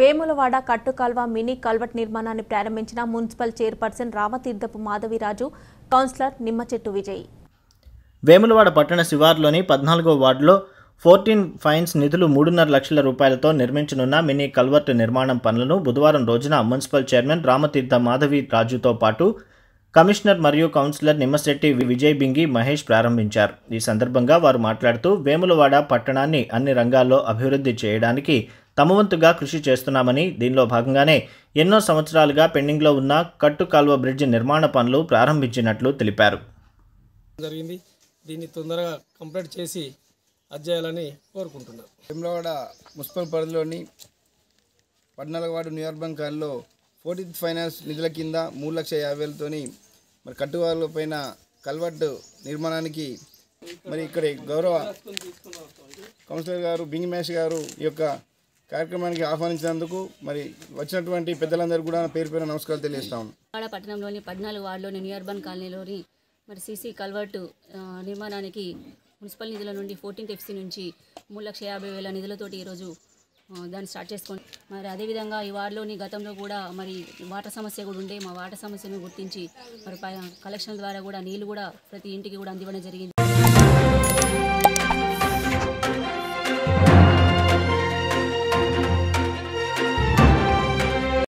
Vemulawada కట్టుకాల్వ mini culvert నిర్మాణాన్ని ప్రారంభించిన municipal chairperson Ramatirthapu Madhaviraju councillor Nimmachettu Vijay Vemulawada పట్టణ శివార్లోని పద్నాలుగో వార్డులో ఫోర్టీన్ ఫైన్స్ నిధులు మూడున్నర లక్షల రూపాయలతో నిర్మించనున్న మినీ కల్వర్ట్ నిర్మాణం పనులను బుధవారం రోజున మున్సిపల్ చైర్మన్ రామతీర్థ మాధవి రాజుతో పాటు కమిషనర్ మరియు కౌన్సిలర్ నిమ్మశెట్టి విజయ్ బింగి మహేష్ ప్రారంభించారు ఈ సందర్భంగా వారు మాట్లాడుతూ వేములవాడ పట్టణాన్ని అన్ని రంగాల్లో అభివృద్ధి చేయడానికి తమవంతుగా కృషి చేస్తున్నామని దీనిలో భాగంగానే ఎన్నో సంవత్సరాలుగా పెండింగ్లో ఉన్న కట్టు కాల్వ బ్రిడ్జ్ నిర్మాణ పనులు ప్రారంభించినట్లు తెలిపారు జరిగింది దీన్ని తొందరగా కంప్లీట్ చేసి అధ్యయాలని కోరుకుంటున్నారు వేములవాడ మున్సిపల్ పరిధిలోని పద్నాలుగవాడు వార్డు ఫోర్టీత్ ఫైనాన్స్ నిధుల కింద మూడు లక్ష యాభై వేలతో మరి కట్టువాళ్ళ పైన కల్వర్టు నిర్మాణానికి మరి ఇక్కడ గౌరవ కౌన్సిలర్ గారు బింగి మహేష్ గారు ఈ యొక్క కార్యక్రమానికి ఆహ్వానించినందుకు మరి వచ్చినటువంటి పెద్దలందరూ కూడా పేరు పేరు నమస్కారాలు తెలియజేస్తాం వాడ పట్టణంలోని పద్నాలుగు వార్డులోని నియర్బన్ కాలనీలోని మరి సీసీ కల్వర్టు నిర్మాణానికి మున్సిపల్ నిధుల నుండి ఫోర్టీన్త్ ఎఫ్సీ నుంచి మూడు లక్ష యాభై వేల నిధులతోటి ఈరోజు దాన్ని స్టార్ట్ చేసుకోండి మరి అదేవిధంగా ఈ వార్డులోని గతంలో కూడా మరి వాటర్ సమస్య కూడా ఉండే మా వాటర్ సమస్యను గుర్తించి మరి కలెక్షన్ ద్వారా కూడా నీళ్ళు కూడా ప్రతి ఇంటికి కూడా అందివ్వడం జరిగింది